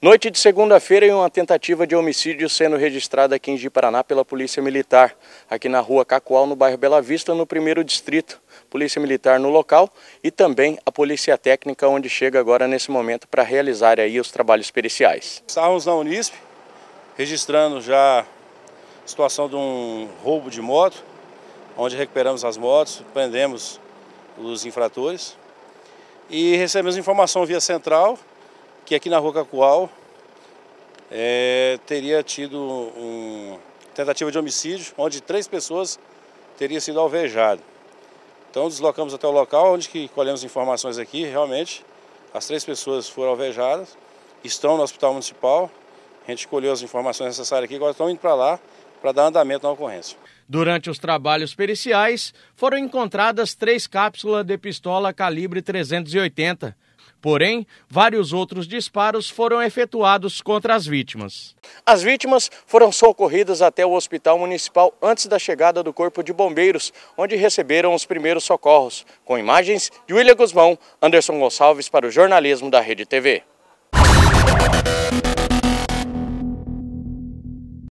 Noite de segunda-feira em uma tentativa de homicídio sendo registrada aqui em Jiparaná pela Polícia Militar, aqui na rua Cacoal, no bairro Bela Vista, no primeiro distrito. Polícia Militar no local e também a Polícia Técnica, onde chega agora nesse momento para realizar aí os trabalhos periciais. Estávamos na Unisp, registrando já a situação de um roubo de moto, onde recuperamos as motos, prendemos os infratores e recebemos informação via central que aqui na Rua Cacual é, teria tido uma tentativa de homicídio, onde três pessoas teriam sido alvejadas. Então deslocamos até o local, onde que colhemos informações aqui, realmente, as três pessoas foram alvejadas, estão no hospital municipal, a gente colheu as informações necessárias aqui, agora estão indo para lá para dar andamento na ocorrência. Durante os trabalhos periciais, foram encontradas três cápsulas de pistola calibre 380, Porém, vários outros disparos foram efetuados contra as vítimas. As vítimas foram socorridas até o Hospital Municipal antes da chegada do Corpo de Bombeiros, onde receberam os primeiros socorros. Com imagens de William Guzmão, Anderson Gonçalves para o jornalismo da Rede TV.